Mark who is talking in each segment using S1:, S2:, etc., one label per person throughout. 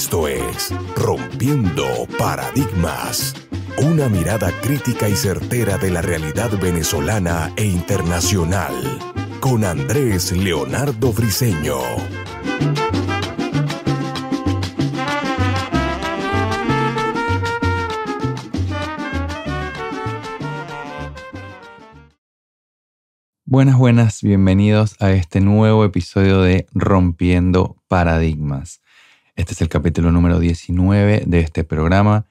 S1: Esto es Rompiendo Paradigmas, una mirada crítica y certera de la realidad venezolana e internacional, con Andrés Leonardo Briceño. Buenas, buenas, bienvenidos a este nuevo episodio de Rompiendo Paradigmas. Este es el capítulo número 19 de este programa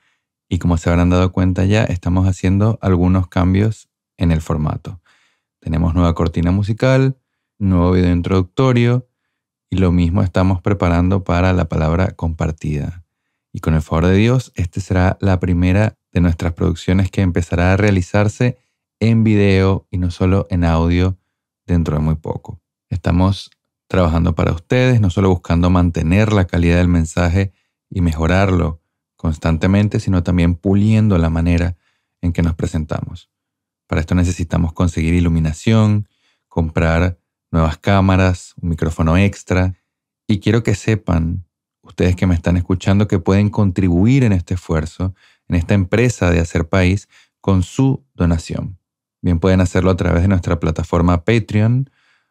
S1: y como se habrán dado cuenta ya, estamos haciendo algunos cambios en el formato. Tenemos nueva cortina musical, nuevo video introductorio y lo mismo estamos preparando para la palabra compartida. Y con el favor de Dios, esta será la primera de nuestras producciones que empezará a realizarse en video y no solo en audio dentro de muy poco. Estamos trabajando para ustedes, no solo buscando mantener la calidad del mensaje y mejorarlo constantemente, sino también puliendo la manera en que nos presentamos. Para esto necesitamos conseguir iluminación, comprar nuevas cámaras, un micrófono extra. Y quiero que sepan, ustedes que me están escuchando, que pueden contribuir en este esfuerzo, en esta empresa de hacer país, con su donación. Bien pueden hacerlo a través de nuestra plataforma Patreon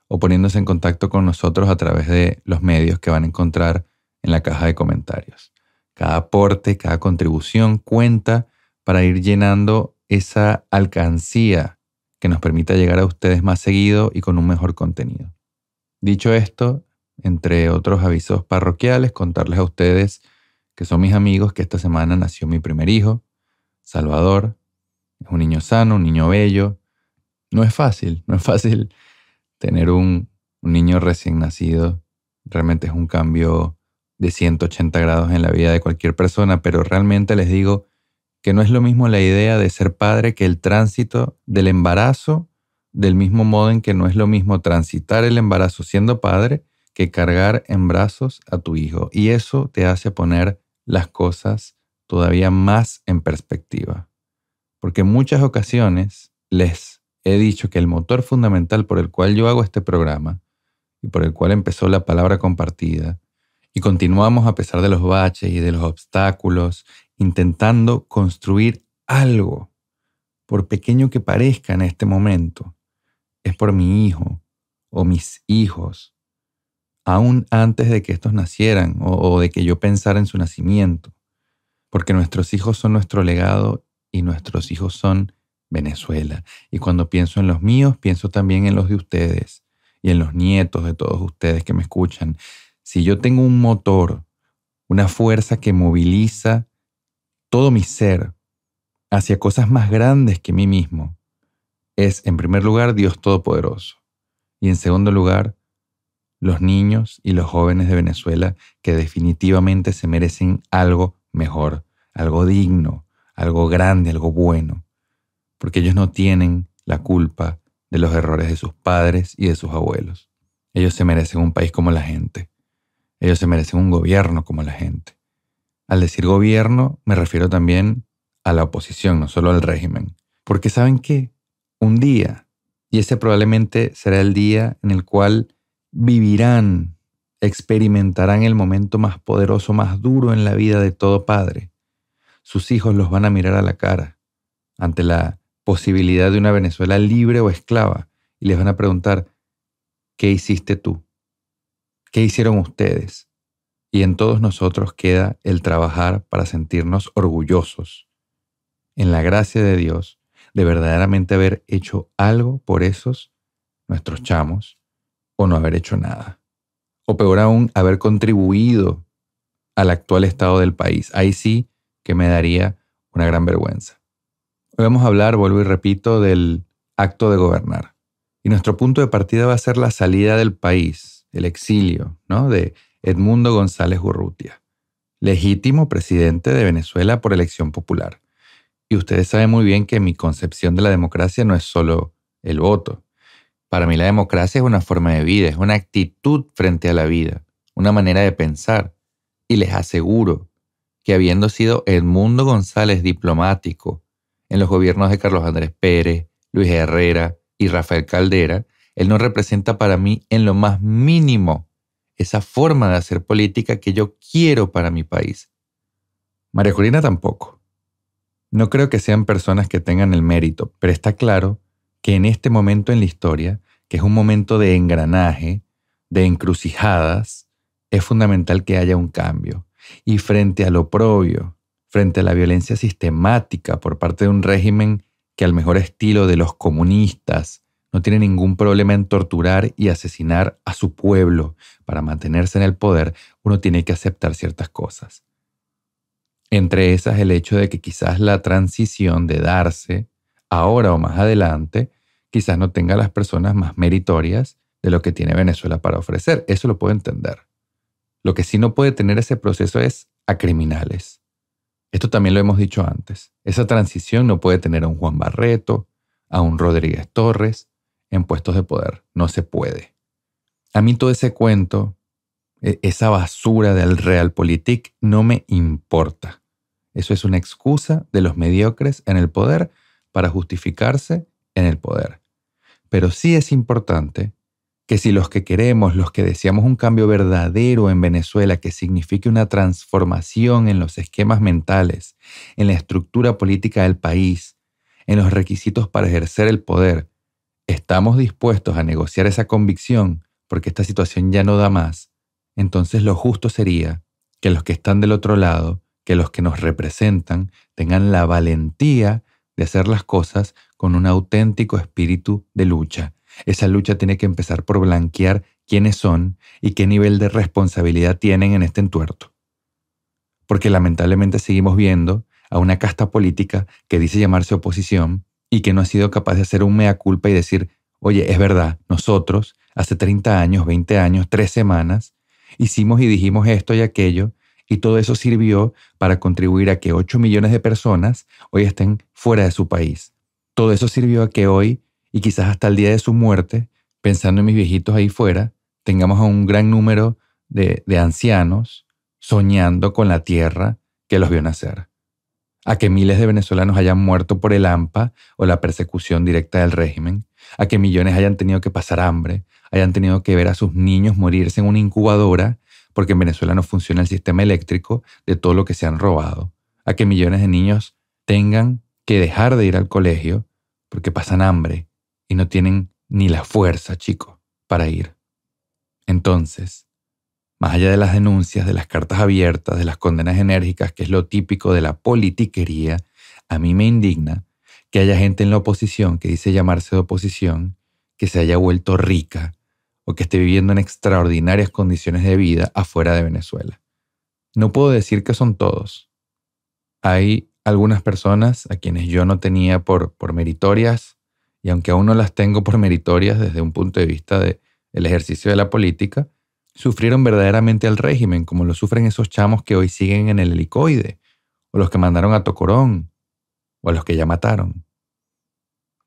S1: o poniéndose en contacto con nosotros a través de los medios que van a encontrar en la caja de comentarios. Cada aporte, cada contribución cuenta para ir llenando esa alcancía que nos permita llegar a ustedes más seguido y con un mejor contenido. Dicho esto, entre otros avisos parroquiales, contarles a ustedes que son mis amigos que esta semana nació mi primer hijo, Salvador. Es un niño sano, un niño bello. No es fácil, no es fácil tener un, niño recién nacido realmente es un cambio de 180 grados en la vida de cualquier persona, pero realmente les digo que no es lo mismo la idea de ser padre que el tránsito del embarazo, del mismo modo en que no es lo mismo transitar el embarazo siendo padre que cargar en brazos a tu hijo. Y eso te hace poner las cosas todavía más en perspectiva. Porque en muchas ocasiones les he dicho que el motor fundamental por el cual yo hago este programa y por el cual empezó la palabra compartida, y continuamos a pesar de los baches y de los obstáculos, intentando construir algo, por pequeño que parezca en este momento, es por mi hijo o mis hijos, aún antes de que estos nacieran o, de que yo pensara en su nacimiento, porque nuestros hijos son nuestro legado y nuestros hijos son Venezuela. Y cuando pienso en los míos, pienso también en los de ustedes y en los nietos de todos ustedes que me escuchan. Si yo tengo un motor, una fuerza que moviliza todo mi ser hacia cosas más grandes que mí mismo, es en primer lugar Dios Todopoderoso. Y en segundo lugar, los niños y los jóvenes de Venezuela que definitivamente se merecen algo mejor, algo digno, algo grande, algo bueno porque ellos no tienen la culpa de los errores de sus padres y de sus abuelos. Ellos se merecen un país como la gente. Ellos se merecen un gobierno como la gente. Al decir gobierno me refiero también a la oposición, no solo al régimen. Porque saben qué? Un día, y ese probablemente será el día en el cual vivirán, experimentarán el momento más poderoso, más duro en la vida de todo padre. Sus hijos los van a mirar a la cara ante la posibilidad de una Venezuela libre o esclava y les van a preguntar, ¿qué hiciste tú? ¿Qué hicieron ustedes? Y en todos nosotros queda el trabajar para sentirnos orgullosos, en la gracia de Dios, de verdaderamente haber hecho algo por esos nuestros chamos o no haber hecho nada. O peor aún, haber contribuido al actual estado del país. Ahí sí que me daría una gran vergüenza. Hoy vamos a hablar, vuelvo y repito, del acto de gobernar. Y nuestro punto de partida va a ser la salida del país, el exilio, ¿no? De Edmundo González Urrutia, legítimo presidente de Venezuela por elección popular. Y ustedes saben muy bien que mi concepción de la democracia no es solo el voto. Para mí la democracia es una forma de vida, es una actitud frente a la vida, una manera de pensar. Y les aseguro que habiendo sido Edmundo González diplomático, en los gobiernos de Carlos Andrés Pérez, Luis Herrera y Rafael Caldera, él no representa para mí en lo más mínimo esa forma de hacer política que yo quiero para mi país. María Corina tampoco. No creo que sean personas que tengan el mérito, pero está claro que en este momento en la historia, que es un momento de engranaje, de encrucijadas, es fundamental que haya un cambio. Y frente a lo propio, frente a la violencia sistemática por parte de un régimen que al mejor estilo de los comunistas no tiene ningún problema en torturar y asesinar a su pueblo. Para mantenerse en el poder, uno tiene que aceptar ciertas cosas. Entre esas el hecho de que quizás la transición de darse, ahora o más adelante, quizás no tenga las personas más meritorias de lo que tiene Venezuela para ofrecer. Eso lo puedo entender. Lo que sí no puede tener ese proceso es a criminales. Esto también lo hemos dicho antes. Esa transición no puede tener a un Juan Barreto, a un Rodríguez Torres en puestos de poder. No se puede. A mí todo ese cuento, e, esa basura del realpolitik, no me importa. Eso es una excusa de los mediocres en el poder para justificarse en el poder. Pero sí es importante que si los que queremos, los que deseamos un cambio verdadero en Venezuela que signifique una transformación en los esquemas mentales, en la estructura política del país, en los requisitos para ejercer el poder, estamos dispuestos a negociar esa convicción porque esta situación ya no da más, entonces lo justo sería que los que están del otro lado, que los que nos representan, tengan la valentía de hacer las cosas con un auténtico espíritu de lucha esa lucha tiene que empezar por blanquear quiénes son y qué nivel de responsabilidad tienen en este entuerto. Porque lamentablemente seguimos viendo a una casta política que dice llamarse oposición y que no ha sido capaz de hacer un mea culpa y decir, oye, es verdad, nosotros hace 30 años, 20 años, 3 semanas, hicimos y dijimos esto y aquello, y todo eso sirvió para contribuir a que 8 millones de personas hoy estén fuera de su país. Todo eso sirvió a que hoy y quizás hasta el día de su muerte, pensando en mis viejitos ahí fuera, tengamos a un gran número de, ancianos soñando con la tierra que los vio nacer, a que miles de venezolanos hayan muerto por el AMPA o la persecución directa del régimen, a que millones hayan tenido que pasar hambre, hayan tenido que ver a sus niños morirse en una incubadora porque en Venezuela no funciona el sistema eléctrico de todo lo que se han robado, a que millones de niños tengan que dejar de ir al colegio porque pasan hambre, y no tienen ni la fuerza, chico, para ir. Entonces, más allá de las denuncias, de las cartas abiertas, de las condenas enérgicas, que es lo típico de la politiquería, a mí me indigna que haya gente en la oposición que dice llamarse de oposición, que se haya vuelto rica o que esté viviendo en extraordinarias condiciones de vida afuera de Venezuela. No puedo decir que son todos. Hay algunas personas a quienes yo no tenía por, por meritorias y aunque aún no las tengo por meritorias desde un punto de vista del ejercicio de la política, sufrieron verdaderamente al régimen, como lo sufren esos chamos que hoy siguen en el helicoide, o los que mandaron a Tocorón, o a los que ya mataron.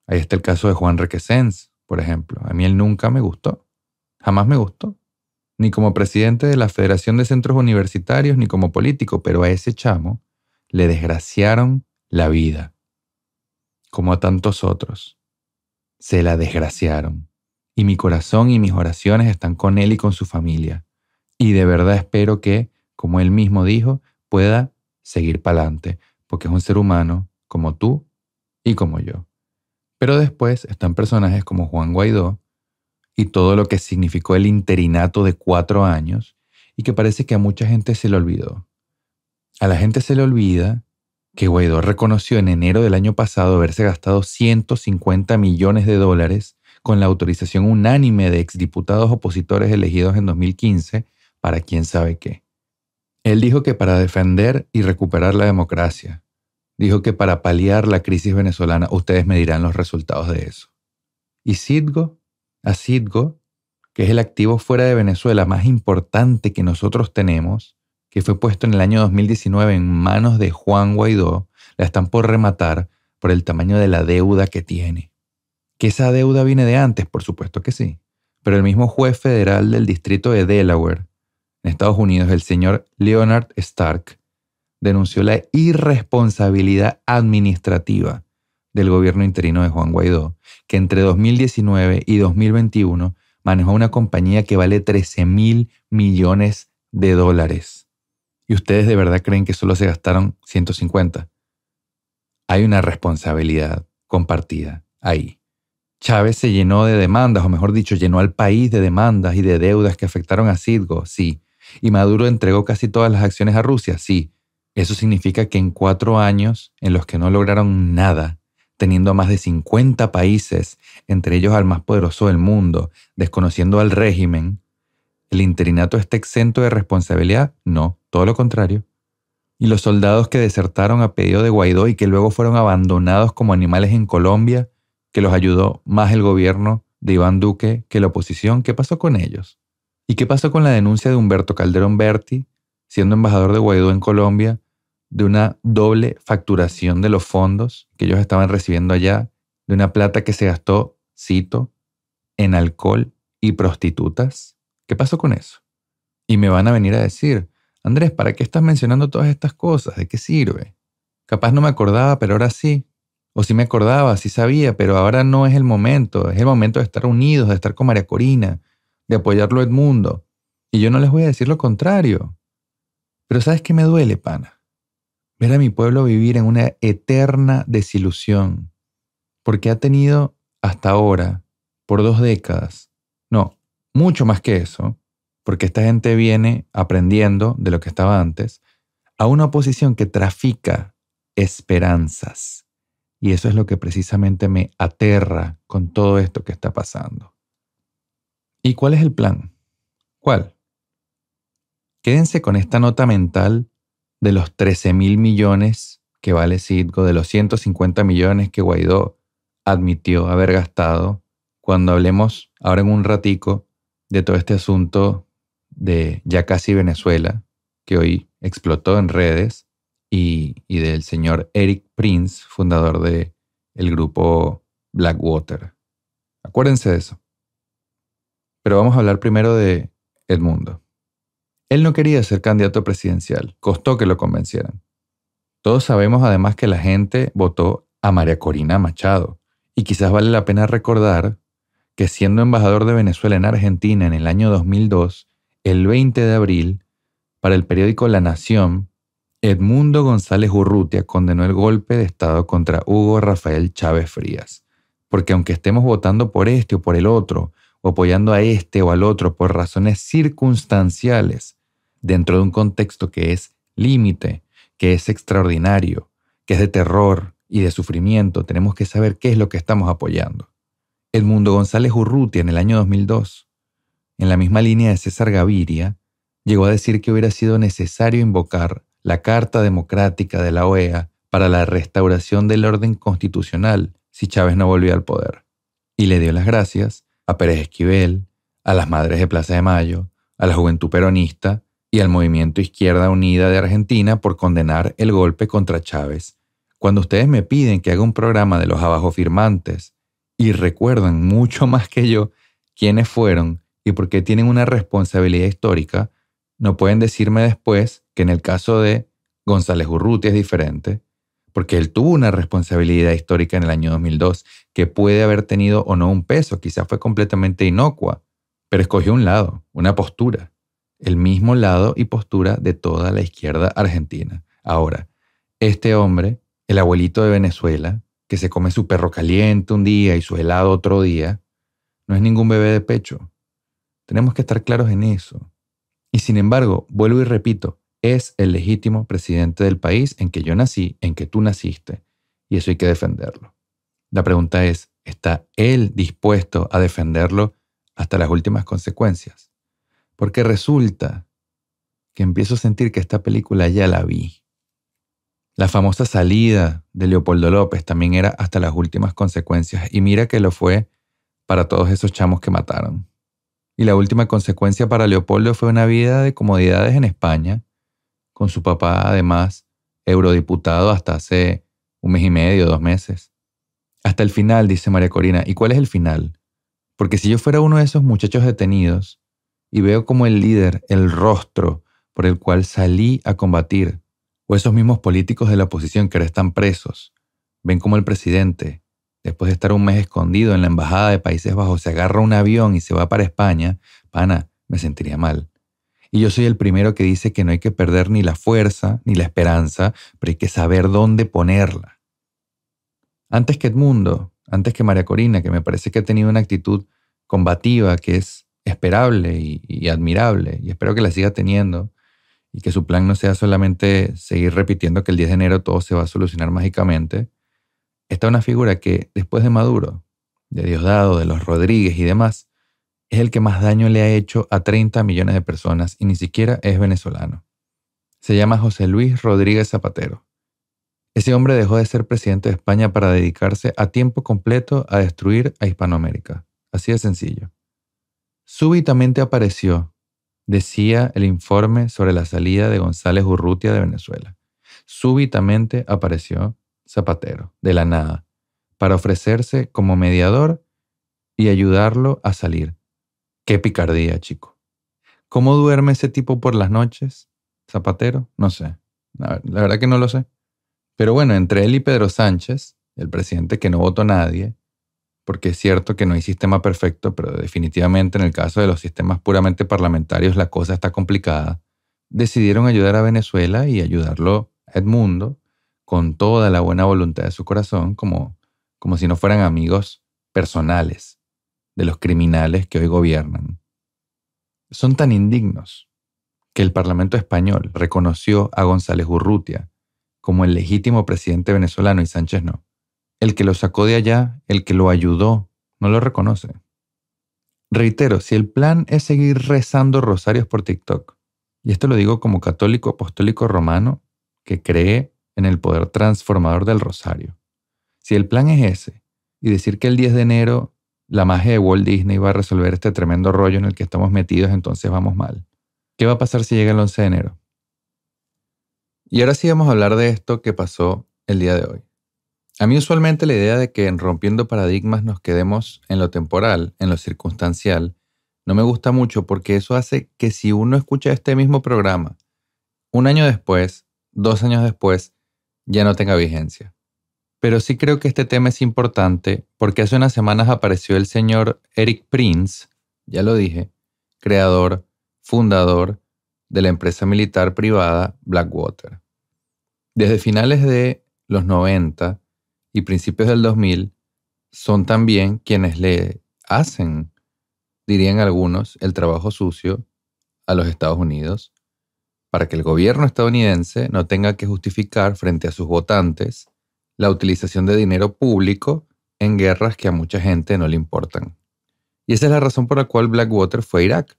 S1: Ahí está el caso de Juan Requesens, por ejemplo. A mí él nunca me gustó, jamás me gustó, ni como presidente de la Federación de Centros Universitarios, ni como político, pero a ese chamo le desgraciaron la vida, como a tantos otros se la desgraciaron. Y mi corazón y mis oraciones están con él y con su familia. Y de verdad espero que, como él mismo dijo, pueda seguir para adelante, porque es un ser humano como tú y como yo. Pero después están personajes como Juan Guaidó y todo lo que significó el interinato de cuatro años y que parece que a mucha gente se le olvidó. A la gente se le olvida que Guaidó reconoció en enero del año pasado haberse gastado 150 millones de dólares con la autorización unánime de exdiputados opositores elegidos en 2015 para quién sabe qué. Él dijo que para defender y recuperar la democracia, dijo que para paliar la crisis venezolana, ustedes me dirán los resultados de eso. Y Sidgo, a Sidgo, que es el activo fuera de Venezuela más importante que nosotros tenemos, que fue puesto en el año 2019 en manos de Juan Guaidó, la están por rematar por el tamaño de la deuda que tiene. Que esa deuda viene de antes, por supuesto que sí. Pero el mismo juez federal del distrito de Delaware, en Estados Unidos, el señor Leonard Stark, denunció la irresponsabilidad administrativa del gobierno interino de Juan Guaidó, que entre 2019 y 2021 manejó una compañía que vale 13 mil millones de dólares y ustedes de verdad creen que solo se gastaron 150. Hay una responsabilidad compartida ahí. Chávez se llenó de demandas, o mejor dicho, llenó al país de demandas y de deudas que afectaron a Cidgo, sí. Y Maduro entregó casi todas las acciones a Rusia, sí. Eso significa que en cuatro años, en los que no lograron nada, teniendo a más de 50 países, entre ellos al más poderoso del mundo, desconociendo al régimen, ¿El interinato está exento de responsabilidad? No, todo lo contrario. ¿Y los soldados que desertaron a pedido de Guaidó y que luego fueron abandonados como animales en Colombia, que los ayudó más el gobierno de Iván Duque que la oposición? ¿Qué pasó con ellos? ¿Y qué pasó con la denuncia de Humberto Calderón Berti, siendo embajador de Guaidó en Colombia, de una doble facturación de los fondos que ellos estaban recibiendo allá, de una plata que se gastó, cito, en alcohol y prostitutas? ¿Qué pasó con eso? Y me van a venir a decir, Andrés, ¿para qué estás mencionando todas estas cosas? ¿De qué sirve? Capaz no me acordaba, pero ahora sí. O sí me acordaba, sí sabía, pero ahora no es el momento. Es el momento de estar unidos, de estar con María Corina, de apoyarlo el mundo. Y yo no les voy a decir lo contrario. Pero ¿sabes qué me duele, pana? Ver a mi pueblo vivir en una eterna desilusión. Porque ha tenido hasta ahora, por dos décadas, no, mucho más que eso, porque esta gente viene aprendiendo de lo que estaba antes, a una oposición que trafica esperanzas. Y eso es lo que precisamente me aterra con todo esto que está pasando. ¿Y cuál es el plan? ¿Cuál? Quédense con esta nota mental de los 13 mil millones que vale Citgo, de los 150 millones que Guaidó admitió haber gastado, cuando hablemos ahora en un ratico de todo este asunto de ya casi Venezuela, que hoy explotó en redes, y, del señor Eric Prince, fundador del el grupo Blackwater. Acuérdense de eso. Pero vamos a hablar primero de Edmundo. Él no quería ser candidato presidencial, costó que lo convencieran. Todos sabemos además que la gente votó a María Corina Machado, y quizás vale la pena recordar que siendo embajador de Venezuela en Argentina en el año 2002, el 20 de abril, para el periódico La Nación, Edmundo González Urrutia condenó el golpe de Estado contra Hugo Rafael Chávez Frías, porque aunque estemos votando por este o por el otro, o apoyando a este o al otro por razones circunstanciales, dentro de un contexto que es límite, que es extraordinario, que es de terror y de sufrimiento, tenemos que saber qué es lo que estamos apoyando mundo González Urrutia en el año 2002, en la misma línea de César Gaviria, llegó a decir que hubiera sido necesario invocar la Carta Democrática de la OEA para la restauración del orden constitucional si Chávez no volvía al poder. Y le dio las gracias a Pérez Esquivel, a las Madres de Plaza de Mayo, a la Juventud Peronista y al Movimiento Izquierda Unida de Argentina por condenar el golpe contra Chávez. Cuando ustedes me piden que haga un programa de los abajo firmantes y recuerdan mucho más que yo quiénes fueron y por qué tienen una responsabilidad histórica, no pueden decirme después que en el caso de González Urrutia es diferente, porque él tuvo una responsabilidad histórica en el año 2002 que puede haber tenido o no un peso, quizás fue completamente inocua, pero escogió un lado, una postura, el mismo lado y postura de toda la izquierda argentina. Ahora, este hombre, el abuelito de Venezuela, que se come su perro caliente un día y su helado otro día, no es ningún bebé de pecho. Tenemos que estar claros en eso. Y sin embargo, vuelvo y repito, es el legítimo presidente del país en que yo nací, en que tú naciste, y eso hay que defenderlo. La pregunta es, ¿está él dispuesto a defenderlo hasta las últimas consecuencias? Porque resulta que empiezo a sentir que esta película ya la vi. La famosa salida de Leopoldo López también era hasta las últimas consecuencias y mira que lo fue para todos esos chamos que mataron. Y la última consecuencia para Leopoldo fue una vida de comodidades en España, con su papá además eurodiputado hasta hace un mes y medio, dos meses. Hasta el final, dice María Corina. ¿Y cuál es el final? Porque si yo fuera uno de esos muchachos detenidos y veo como el líder, el rostro por el cual salí a combatir, o esos mismos políticos de la oposición que ahora están presos, ven como el presidente, después de estar un mes escondido en la embajada de Países Bajos, se agarra un avión y se va para España, pana, me sentiría mal. Y yo soy el primero que dice que no hay que perder ni la fuerza ni la esperanza, pero hay que saber dónde ponerla. Antes que Edmundo, antes que María Corina, que me parece que ha tenido una actitud combativa que es esperable y admirable, y espero que la siga teniendo, y que su plan no sea solamente seguir repitiendo que el 10 de enero todo se va a solucionar mágicamente, está una figura que después de Maduro, de Diosdado, de los Rodríguez y demás, es el que más daño le ha hecho a 30 millones de personas y ni siquiera es venezolano. Se llama José Luis Rodríguez Zapatero. Ese hombre dejó de ser presidente de España para dedicarse a tiempo completo a destruir a Hispanoamérica. Así de sencillo. Súbitamente apareció decía el informe sobre la salida de González Urrutia de Venezuela. Súbitamente apareció Zapatero, de la nada, para ofrecerse como mediador y ayudarlo a salir. Qué picardía, chico. ¿Cómo duerme ese tipo por las noches? Zapatero, no sé. La verdad que no lo sé. Pero bueno, entre él y Pedro Sánchez, el presidente que no votó nadie, porque es cierto que no hay sistema perfecto, pero definitivamente en el caso de los sistemas puramente parlamentarios la cosa está complicada, decidieron ayudar a Venezuela y ayudarlo a Edmundo con toda la buena voluntad de su corazón, como, como si no fueran amigos personales de los criminales que hoy gobiernan. Son tan indignos que el Parlamento español reconoció a González Urrutia como el legítimo presidente venezolano y Sánchez no el que lo sacó de allá, el que lo ayudó, no lo reconoce. Reitero, si el plan es seguir rezando rosarios por TikTok, y esto lo digo como católico apostólico romano que cree en el poder transformador del rosario, si el plan es ese, y decir que el 10 de enero la magia de Walt Disney va a resolver este tremendo rollo en el que estamos metidos, entonces vamos mal. ¿Qué va a pasar si llega el 11 de enero? Y ahora sí vamos a hablar de esto que pasó el día de hoy. A mí usualmente la idea de que en rompiendo paradigmas nos quedemos en lo temporal, en lo circunstancial, no me gusta mucho porque eso hace que si uno escucha este mismo programa, un año después, dos años después, ya no tenga vigencia. Pero sí creo que este tema es importante porque hace unas semanas apareció el señor Eric Prince, ya lo dije, creador, fundador de la empresa militar privada Blackwater. Desde finales de los 90, y principios del 2000 son también quienes le hacen, dirían algunos, el trabajo sucio a los Estados Unidos para que el gobierno estadounidense no tenga que justificar frente a sus votantes la utilización de dinero público en guerras que a mucha gente no le importan. Y esa es la razón por la cual Blackwater fue a Irak.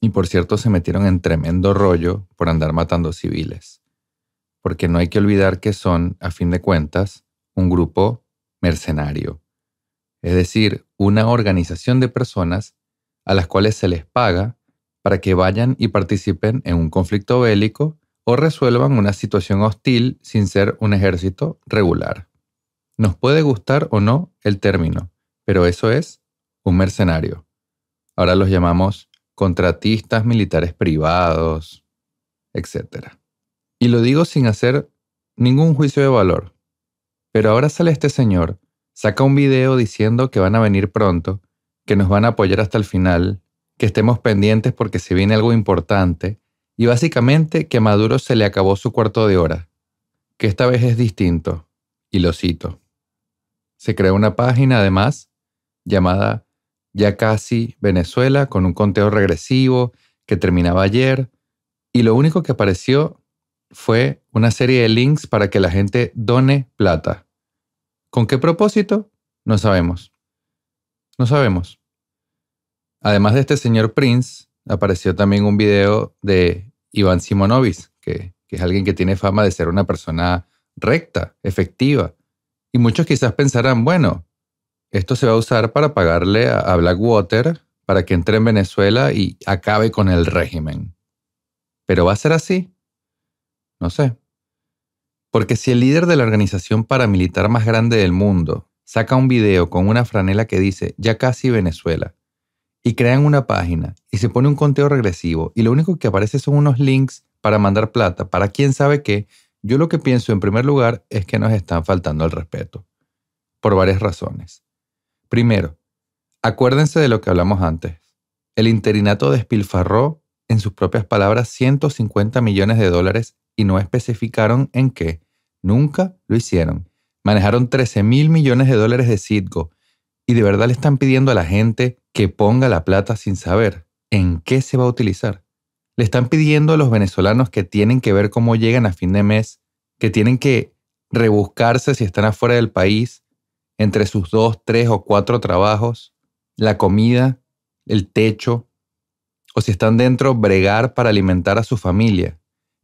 S1: Y por cierto, se metieron en tremendo rollo por andar matando civiles. Porque no hay que olvidar que son, a fin de cuentas, un grupo mercenario, es decir, una organización de personas a las cuales se les paga para que vayan y participen en un conflicto bélico o resuelvan una situación hostil sin ser un ejército regular. Nos puede gustar o no el término, pero eso es un mercenario. Ahora los llamamos contratistas militares privados, etc. Y lo digo sin hacer ningún juicio de valor, pero ahora sale este señor, saca un video diciendo que van a venir pronto, que nos van a apoyar hasta el final, que estemos pendientes porque se viene algo importante, y básicamente que a Maduro se le acabó su cuarto de hora, que esta vez es distinto, y lo cito. Se creó una página además llamada Ya casi Venezuela con un conteo regresivo que terminaba ayer, y lo único que apareció fue una serie de links para que la gente done plata. ¿Con qué propósito? No sabemos. No sabemos. Además de este señor Prince, apareció también un video de Iván Simonovic, que, es alguien que tiene fama de ser una persona recta, efectiva. Y muchos quizás pensarán, bueno, esto se va a usar para pagarle a Blackwater para que entre en Venezuela y acabe con el régimen. Pero va a ser así. No sé. Porque si el líder de la organización paramilitar más grande del mundo saca un video con una franela que dice ya casi Venezuela y crean una página y se pone un conteo regresivo y lo único que aparece son unos links para mandar plata para quién sabe qué, yo lo que pienso en primer lugar es que nos están faltando el respeto. Por varias razones. Primero, acuérdense de lo que hablamos antes. El interinato despilfarró, en sus propias palabras, 150 millones de dólares y no especificaron en qué. Nunca lo hicieron. Manejaron 13 mil millones de dólares de Citgo y de verdad le están pidiendo a la gente que ponga la plata sin saber en qué se va a utilizar. Le están pidiendo a los venezolanos que tienen que ver cómo llegan a fin de mes, que tienen que rebuscarse si están afuera del país, entre sus dos, tres o cuatro trabajos, la comida, el techo, o si están dentro, bregar para alimentar a su familia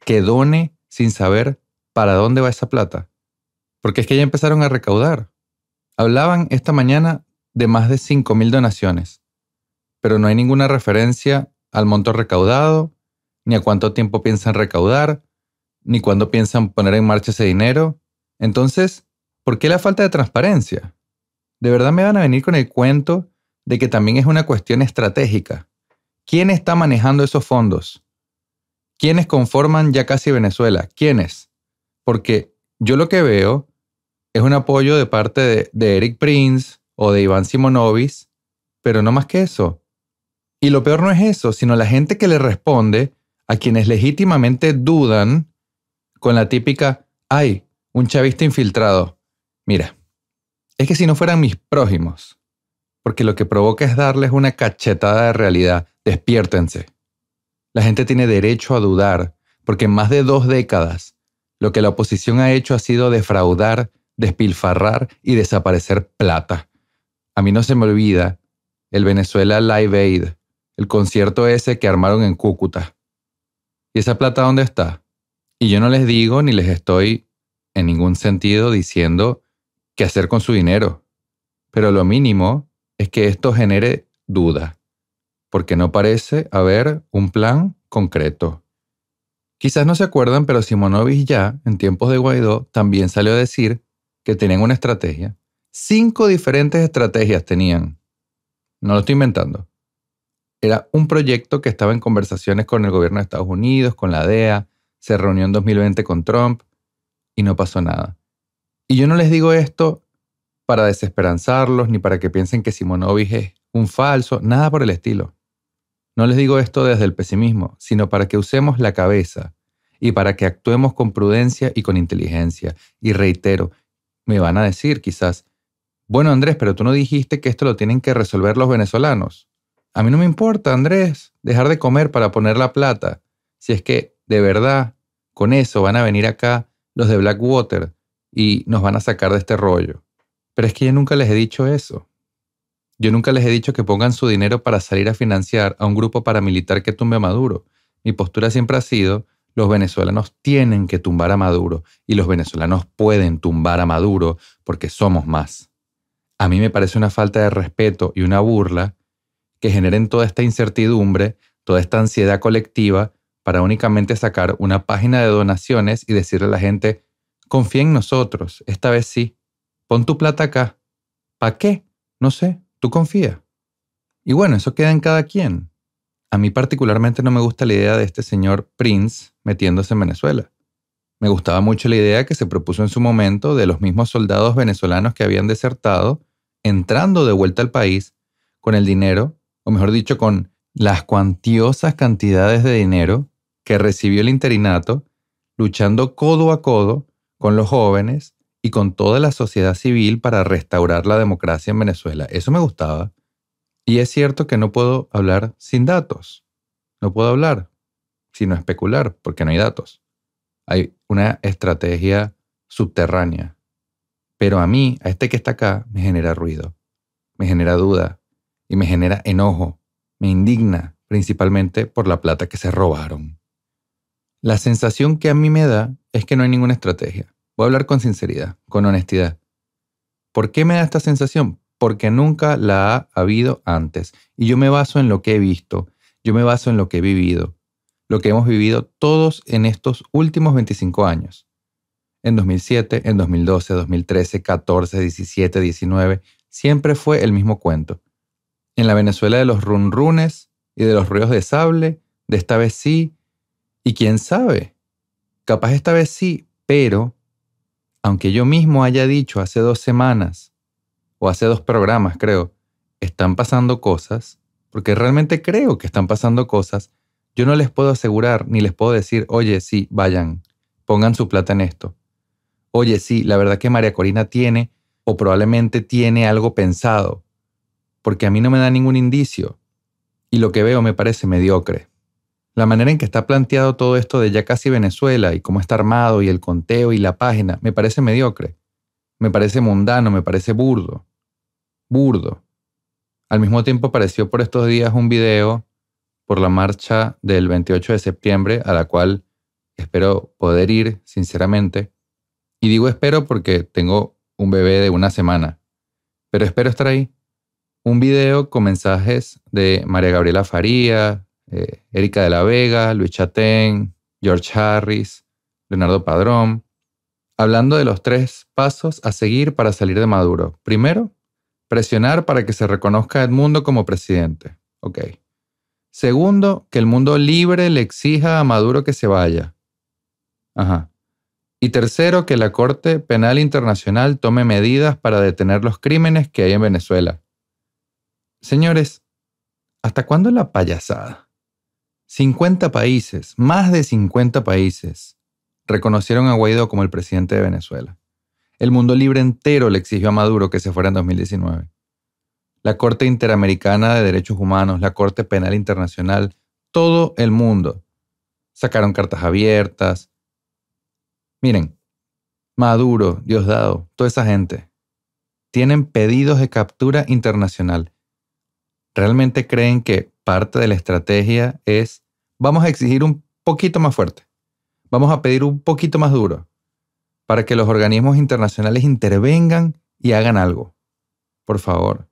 S1: que done sin saber para dónde va esa plata. Porque es que ya empezaron a recaudar. Hablaban esta mañana de más de 5.000 donaciones, pero no hay ninguna referencia al monto recaudado, ni a cuánto tiempo piensan recaudar, ni cuándo piensan poner en marcha ese dinero. Entonces, ¿por qué la falta de transparencia? ¿De verdad me van a venir con el cuento de que también es una cuestión estratégica? ¿Quién está manejando esos fondos? ¿Quiénes conforman ya casi Venezuela? ¿Quiénes? Porque yo lo que veo es un apoyo de parte de, Eric Prince o de Iván Simonovis, pero no más que eso. Y lo peor no es eso, sino la gente que le responde a quienes legítimamente dudan con la típica, ay, un chavista infiltrado. Mira, es que si no fueran mis prójimos, porque lo que provoca es darles una cachetada de realidad, despiértense. La gente tiene derecho a dudar, porque en más de dos décadas lo que la oposición ha hecho ha sido defraudar, despilfarrar y desaparecer plata. A mí no se me olvida el Venezuela Live Aid, el concierto ese que armaron en Cúcuta. ¿Y esa plata dónde está? Y yo no les digo ni les estoy en ningún sentido diciendo qué hacer con su dinero, pero lo mínimo es que esto genere duda porque no parece haber un plan concreto. Quizás no se acuerdan, pero Simonovic ya, en tiempos de Guaidó, también salió a decir que tenían una estrategia. Cinco diferentes estrategias tenían. No lo estoy inventando. Era un proyecto que estaba en conversaciones con el gobierno de Estados Unidos, con la DEA, se reunió en 2020 con Trump y no pasó nada. Y yo no les digo esto para desesperanzarlos ni para que piensen que Simonovic es un falso, nada por el estilo. No les digo esto desde el pesimismo, sino para que usemos la cabeza y para que actuemos con prudencia y con inteligencia. Y reitero, me van a decir quizás, bueno Andrés, pero tú no dijiste que esto lo tienen que resolver los venezolanos. A mí no me importa, Andrés, dejar de comer para poner la plata. Si es que de verdad con eso van a venir acá los de Blackwater y nos van a sacar de este rollo. Pero es que yo nunca les he dicho eso. Yo nunca les he dicho que pongan su dinero para salir a financiar a un grupo paramilitar que tumbe a Maduro. Mi postura siempre ha sido, los venezolanos tienen que tumbar a Maduro y los venezolanos pueden tumbar a Maduro porque somos más. A mí me parece una falta de respeto y una burla que generen toda esta incertidumbre, toda esta ansiedad colectiva para únicamente sacar una página de donaciones y decirle a la gente, confía en nosotros, esta vez sí, pon tu plata acá. ¿Para qué? No sé, Tú confía. Y bueno, eso queda en cada quien. A mí particularmente no me gusta la idea de este señor Prince metiéndose en Venezuela. Me gustaba mucho la idea que se propuso en su momento de los mismos soldados venezolanos que habían desertado entrando de vuelta al país con el dinero, o mejor dicho, con las cuantiosas cantidades de dinero que recibió el interinato, luchando codo a codo con los jóvenes y con toda la sociedad civil para restaurar la democracia en Venezuela. Eso me gustaba. Y es cierto que no puedo hablar sin datos. No puedo hablar, sino especular, porque no hay datos. Hay una estrategia subterránea. Pero a mí, a este que está acá, me genera ruido, me genera duda y me genera enojo. Me indigna principalmente por la plata que se robaron. La sensación que a mí me da es que no hay ninguna estrategia Voy a hablar con sinceridad, con honestidad. ¿Por qué me da esta sensación? Porque nunca la ha habido antes. Y yo me baso en lo que he visto, yo me baso en lo que he vivido, lo que hemos vivido todos en estos últimos 25 años. En 2007, en 2012, 2013, 14, 17, 19, siempre fue el mismo cuento. En la Venezuela de los runrunes y de los ruidos de sable, de esta vez sí, y quién sabe, capaz esta vez sí, pero aunque yo mismo haya dicho hace dos semanas, o hace dos programas creo, están pasando cosas, porque realmente creo que están pasando cosas, yo no les puedo asegurar ni les puedo decir, oye, sí, vayan, pongan su plata en esto. Oye, sí, la verdad que María Corina tiene o probablemente tiene algo pensado, porque a mí no me da ningún indicio y lo que veo me parece mediocre. La manera en que está planteado todo esto de ya casi Venezuela y cómo está armado y el conteo y la página me parece mediocre. Me parece mundano, me parece burdo. Burdo. Al mismo tiempo apareció por estos días un video por la marcha del 28 de septiembre a la cual espero poder ir, sinceramente. Y digo espero porque tengo un bebé de una semana. Pero espero estar ahí. Un video con mensajes de María Gabriela Faría, eh, Erika de la Vega, Luis Chatén, George Harris, Leonardo Padrón, hablando de los tres pasos a seguir para salir de Maduro. Primero, presionar para que se reconozca a Edmundo como presidente. Ok. Segundo, que el mundo libre le exija a Maduro que se vaya. Ajá. Y tercero, que la Corte Penal Internacional tome medidas para detener los crímenes que hay en Venezuela. Señores, ¿hasta cuándo la payasada? 50 países, más de 50 países, reconocieron a Guaidó como el presidente de Venezuela. El mundo libre entero le exigió a Maduro que se fuera en 2019. La Corte Interamericana de Derechos Humanos, la Corte Penal Internacional, todo el mundo sacaron cartas abiertas. Miren, Maduro, Diosdado, toda esa gente, tienen pedidos de captura internacional. ¿Realmente creen que parte de la estrategia es, vamos a exigir un poquito más fuerte, vamos a pedir un poquito más duro para que los organismos internacionales intervengan y hagan algo. Por favor,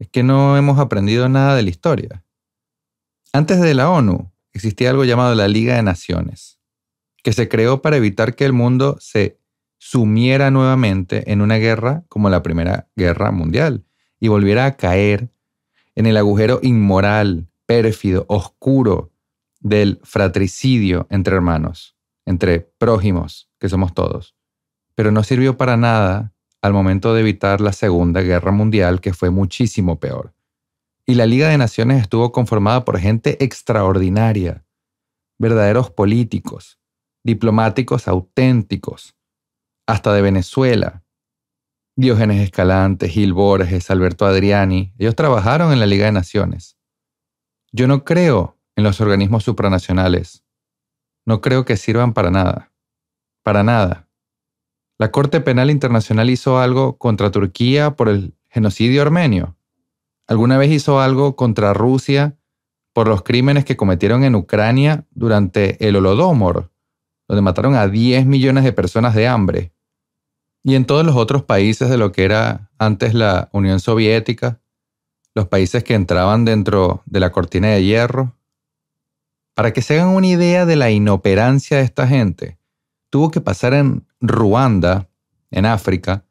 S1: es que no hemos aprendido nada de la historia. Antes de la ONU existía algo llamado la Liga de Naciones, que se creó para evitar que el mundo se sumiera nuevamente en una guerra como la Primera Guerra Mundial y volviera a caer en el agujero inmoral, pérfido, oscuro del fratricidio entre hermanos, entre prójimos, que somos todos. Pero no sirvió para nada al momento de evitar la Segunda Guerra Mundial, que fue muchísimo peor. Y la Liga de Naciones estuvo conformada por gente extraordinaria, verdaderos políticos, diplomáticos auténticos, hasta de Venezuela, Diógenes Escalante, Gil Borges, Alberto Adriani, ellos trabajaron en la Liga de Naciones. Yo no creo en los organismos supranacionales. No creo que sirvan para nada. Para nada. La Corte Penal Internacional hizo algo contra Turquía por el genocidio armenio. Alguna vez hizo algo contra Rusia por los crímenes que cometieron en Ucrania durante el Holodomor, donde mataron a 10 millones de personas de hambre. Y en todos los otros países de lo que era antes la Unión Soviética, los países que entraban dentro de la cortina de hierro. Para que se hagan una idea de la inoperancia de esta gente, tuvo que pasar en Ruanda, en África,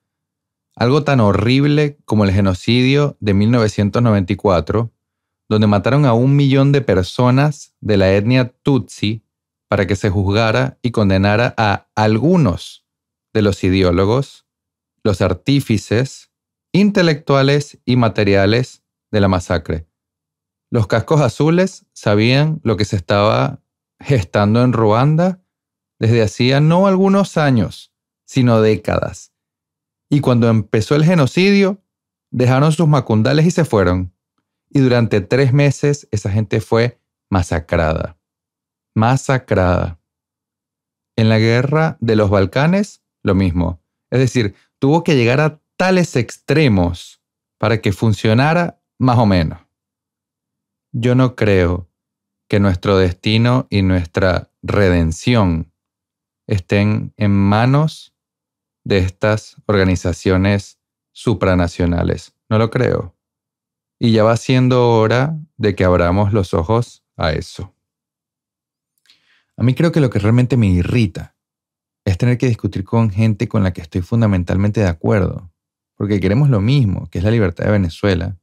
S1: algo tan horrible como el genocidio de 1994, donde mataron a un millón de personas de la etnia Tutsi para que se juzgara y condenara a algunos de los ideólogos, los artífices, intelectuales y materiales de la masacre. Los cascos azules sabían lo que se estaba gestando en Ruanda desde hacía no algunos años, sino décadas. Y cuando empezó el genocidio, dejaron sus macundales y se fueron. Y durante tres meses esa gente fue masacrada. Masacrada. En la guerra de los Balcanes, lo mismo. Es decir, tuvo que llegar a tales extremos para que funcionara más o menos. Yo no creo que nuestro destino y nuestra redención estén en manos de estas organizaciones supranacionales. No lo creo. Y ya va siendo hora de que abramos los ojos a eso. A mí creo que lo que realmente me irrita es tener que discutir con gente con la que estoy fundamentalmente de acuerdo, porque queremos lo mismo, que es la libertad de Venezuela,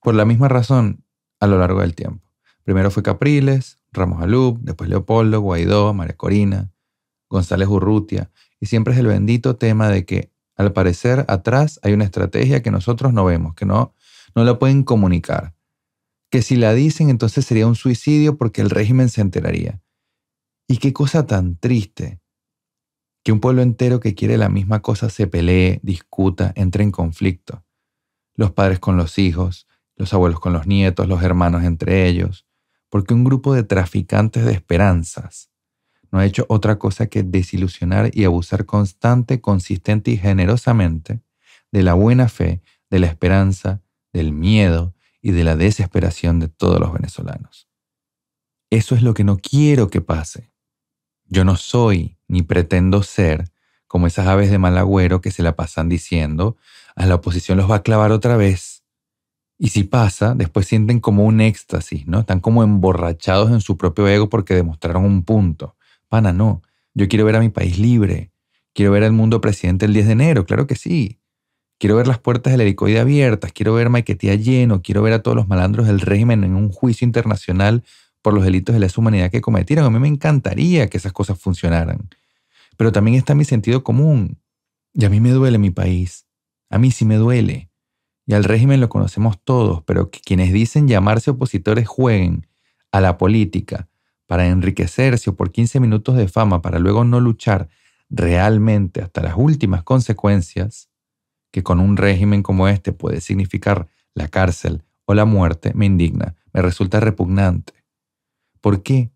S1: por la misma razón a lo largo del tiempo. Primero fue Capriles, Ramos Alup, después Leopoldo, Guaidó, María Corina, González Urrutia, y siempre es el bendito tema de que al parecer atrás hay una estrategia que nosotros no vemos, que no, no la pueden comunicar, que si la dicen entonces sería un suicidio porque el régimen se enteraría. Y qué cosa tan triste que un pueblo entero que quiere la misma cosa se pelee, discuta, entre en conflicto. Los padres con los hijos, los abuelos con los nietos, los hermanos entre ellos. Porque un grupo de traficantes de esperanzas no ha hecho otra cosa que desilusionar y abusar constante, consistente y generosamente de la buena fe, de la esperanza, del miedo y de la desesperación de todos los venezolanos. Eso es lo que no quiero que pase. Yo no soy ni pretendo ser como esas aves de mal agüero que se la pasan diciendo, a ah, la oposición los va a clavar otra vez. Y si pasa, después sienten como un éxtasis, ¿no? Están como emborrachados en su propio ego porque demostraron un punto. Pana, no. Yo quiero ver a mi país libre. Quiero ver al mundo presidente el 10 de enero, claro que sí. Quiero ver las puertas del helicoide abiertas, quiero ver Maiquetía lleno, quiero ver a todos los malandros del régimen en un juicio internacional por los delitos de la humanidad que cometieron. A mí me encantaría que esas cosas funcionaran. Pero también está mi sentido común. Y a mí me duele mi país. A mí sí me duele. Y al régimen lo conocemos todos, pero que quienes dicen llamarse opositores jueguen a la política para enriquecerse o por 15 minutos de fama para luego no luchar realmente hasta las últimas consecuencias, que con un régimen como este puede significar la cárcel o la muerte, me indigna, me resulta repugnante. ¿Por qué?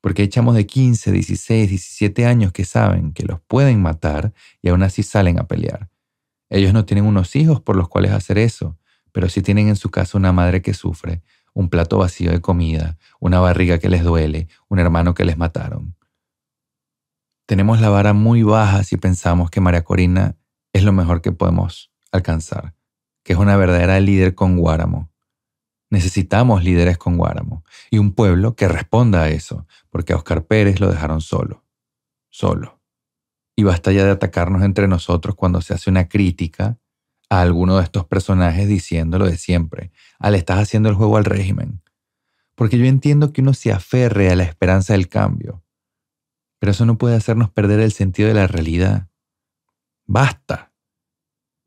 S1: Porque hay chamos de 15, 16, 17 años que saben que los pueden matar y aún así salen a pelear. Ellos no tienen unos hijos por los cuales hacer eso, pero sí tienen en su casa una madre que sufre, un plato vacío de comida, una barriga que les duele, un hermano que les mataron. Tenemos la vara muy baja si pensamos que María Corina es lo mejor que podemos alcanzar, que es una verdadera líder con Guáramo, Necesitamos líderes con Guáramo y un pueblo que responda a eso, porque a Oscar Pérez lo dejaron solo. Solo. Y basta ya de atacarnos entre nosotros cuando se hace una crítica a alguno de estos personajes diciéndolo de siempre. Al ah, estás haciendo el juego al régimen. Porque yo entiendo que uno se aferre a la esperanza del cambio. Pero eso no puede hacernos perder el sentido de la realidad. Basta.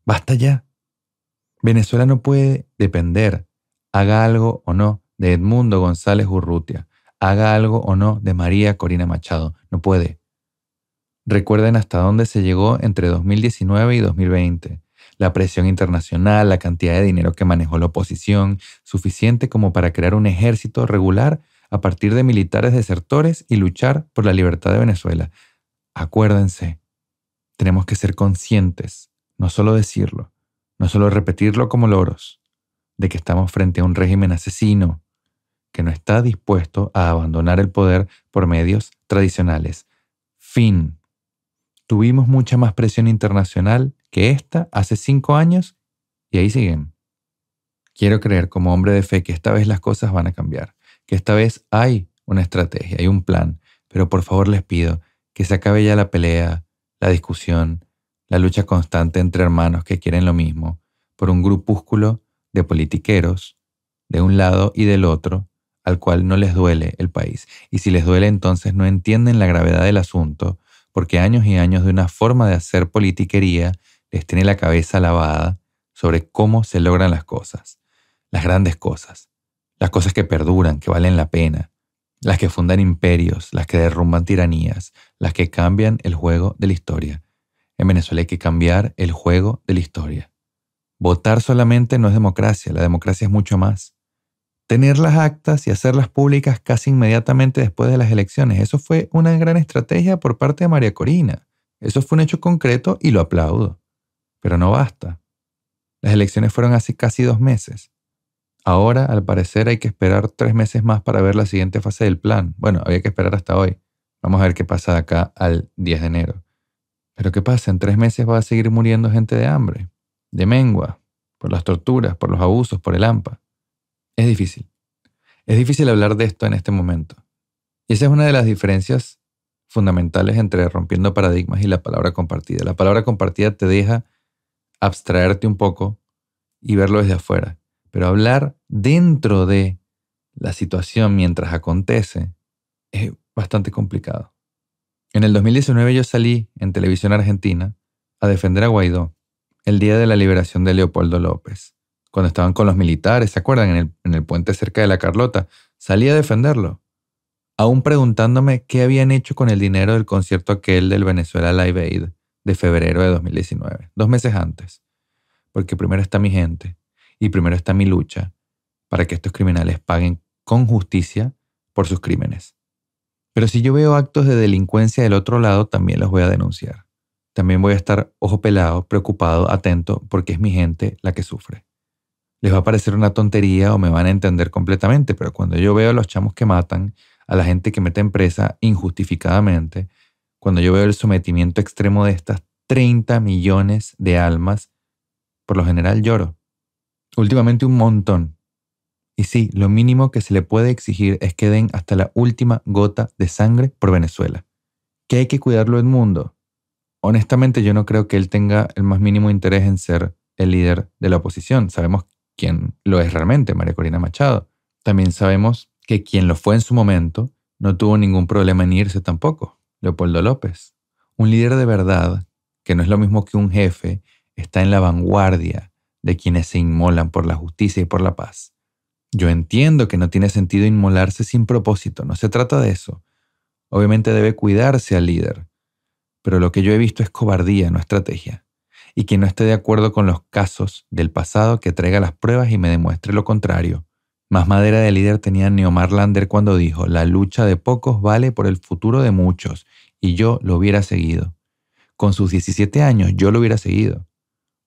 S1: Basta ya. Venezuela no puede depender haga algo o no de Edmundo González Urrutia, haga algo o no de María Corina Machado, no puede. Recuerden hasta dónde se llegó entre 2019 y 2020. La presión internacional, la cantidad de dinero que manejó la oposición, suficiente como para crear un ejército regular a partir de militares desertores y luchar por la libertad de Venezuela. Acuérdense, tenemos que ser conscientes, no solo decirlo, no solo repetirlo como loros de que estamos frente a un régimen asesino que no está dispuesto a abandonar el poder por medios tradicionales. Fin. Tuvimos mucha más presión internacional que esta hace cinco años y ahí siguen. Quiero creer como hombre de fe que esta vez las cosas van a cambiar, que esta vez hay una estrategia, hay un plan, pero por favor les pido que se acabe ya la pelea, la discusión, la lucha constante entre hermanos que quieren lo mismo, por un grupúsculo de politiqueros de un lado y del otro al cual no les duele el país. Y si les duele entonces no entienden la gravedad del asunto porque años y años de una forma de hacer politiquería les tiene la cabeza lavada sobre cómo se logran las cosas, las grandes cosas, las cosas que perduran, que valen la pena, las que fundan imperios, las que derrumban tiranías, las que cambian el juego de la historia. En Venezuela hay que cambiar el juego de la historia. Votar solamente no es democracia, la democracia es mucho más. Tener las actas y hacerlas públicas casi inmediatamente después de las elecciones, eso fue una gran estrategia por parte de María Corina. Eso fue un hecho concreto y lo aplaudo. Pero no basta. Las elecciones fueron hace casi dos meses. Ahora, al parecer, hay que esperar tres meses más para ver la siguiente fase del plan. Bueno, había que esperar hasta hoy. Vamos a ver qué pasa acá al 10 de enero. Pero ¿qué pasa? En tres meses va a seguir muriendo gente de hambre de mengua, por las torturas, por los abusos, por el AMPA. Es difícil. Es difícil hablar de esto en este momento. Y esa es una de las diferencias fundamentales entre rompiendo paradigmas y la palabra compartida. La palabra compartida te deja abstraerte un poco y verlo desde afuera. Pero hablar dentro de la situación mientras acontece es bastante complicado. En el 2019 yo salí en televisión argentina a defender a Guaidó el día de la liberación de Leopoldo López, cuando estaban con los militares, ¿se acuerdan? En el, puente cerca de la Carlota, salí a defenderlo, aún preguntándome qué habían hecho con el dinero del concierto aquel del Venezuela Live Aid de febrero de 2019, dos meses antes. Porque primero está mi gente y primero está mi lucha para que estos criminales paguen con justicia por sus crímenes. Pero si yo veo actos de delincuencia del otro lado, también los voy a denunciar. También voy a estar ojo pelado, preocupado, atento, porque es mi gente la que sufre. Les va a parecer una tontería o me van a entender completamente, pero cuando yo veo a los chamos que matan, a la gente que mete presa injustificadamente, cuando yo veo el sometimiento extremo de estas 30 millones de almas, por lo general lloro. Últimamente un montón. Y sí, lo mínimo que se le puede exigir es que den hasta la última gota de sangre por Venezuela. Que hay que cuidarlo el mundo, honestamente yo no creo que él tenga el más mínimo interés en ser el líder de la oposición. Sabemos quién lo es realmente, María Corina Machado. También sabemos que quien lo fue en su momento no tuvo ningún problema en irse tampoco, Leopoldo López. Un líder de verdad, que no es lo mismo que un jefe, está en la vanguardia de quienes se inmolan por la justicia y por la paz. Yo entiendo que no tiene sentido inmolarse sin propósito, no se trata de eso. Obviamente debe cuidarse al líder, pero lo que yo he visto es cobardía, no estrategia. Y quien no esté de acuerdo con los casos del pasado, que traiga las pruebas y me demuestre lo contrario. Más madera de líder tenía Neomar Lander cuando dijo, la lucha de pocos vale por el futuro de muchos, y yo lo hubiera seguido. Con sus 17 años yo lo hubiera seguido.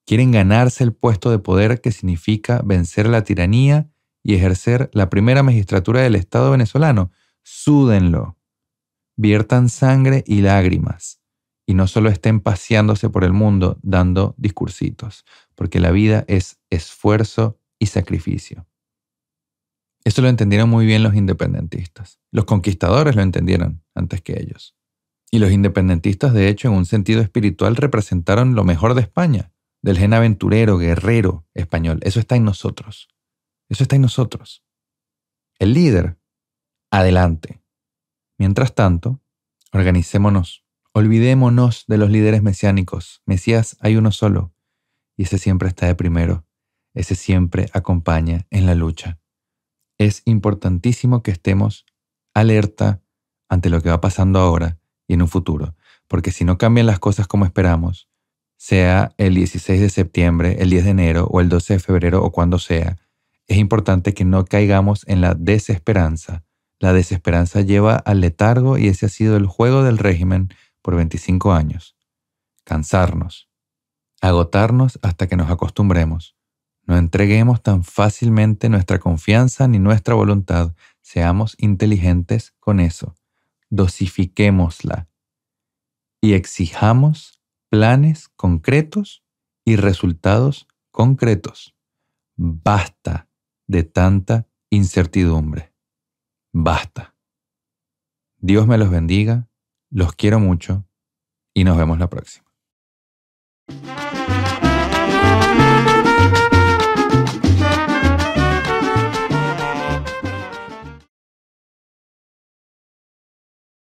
S1: Quieren ganarse el puesto de poder que significa vencer la tiranía y ejercer la primera magistratura del Estado venezolano. Súdenlo. Viertan sangre y lágrimas y no solo estén paseándose por el mundo dando discursitos, porque la vida es esfuerzo y sacrificio. Eso lo entendieron muy bien los independentistas. Los conquistadores lo entendieron antes que ellos. Y los independentistas, de hecho, en un sentido espiritual, representaron lo mejor de España, del gen aventurero, guerrero español. Eso está en nosotros. Eso está en nosotros. El líder, adelante. Mientras tanto, organicémonos Olvidémonos de los líderes mesiánicos. Mesías hay uno solo, y ese siempre está de primero. Ese siempre acompaña en la lucha. Es importantísimo que estemos alerta ante lo que va pasando ahora y en un futuro, porque si no cambian las cosas como esperamos, sea el 16 de septiembre, el 10 de enero o el 12 de febrero o cuando sea, es importante que no caigamos en la desesperanza. La desesperanza lleva al letargo y ese ha sido el juego del régimen por 25 años, cansarnos, agotarnos hasta que nos acostumbremos. No entreguemos tan fácilmente nuestra confianza ni nuestra voluntad. Seamos inteligentes con eso. Dosifiquémosla. Y exijamos planes concretos y resultados concretos. Basta de tanta incertidumbre. Basta. Dios me los bendiga los quiero mucho y nos vemos la próxima.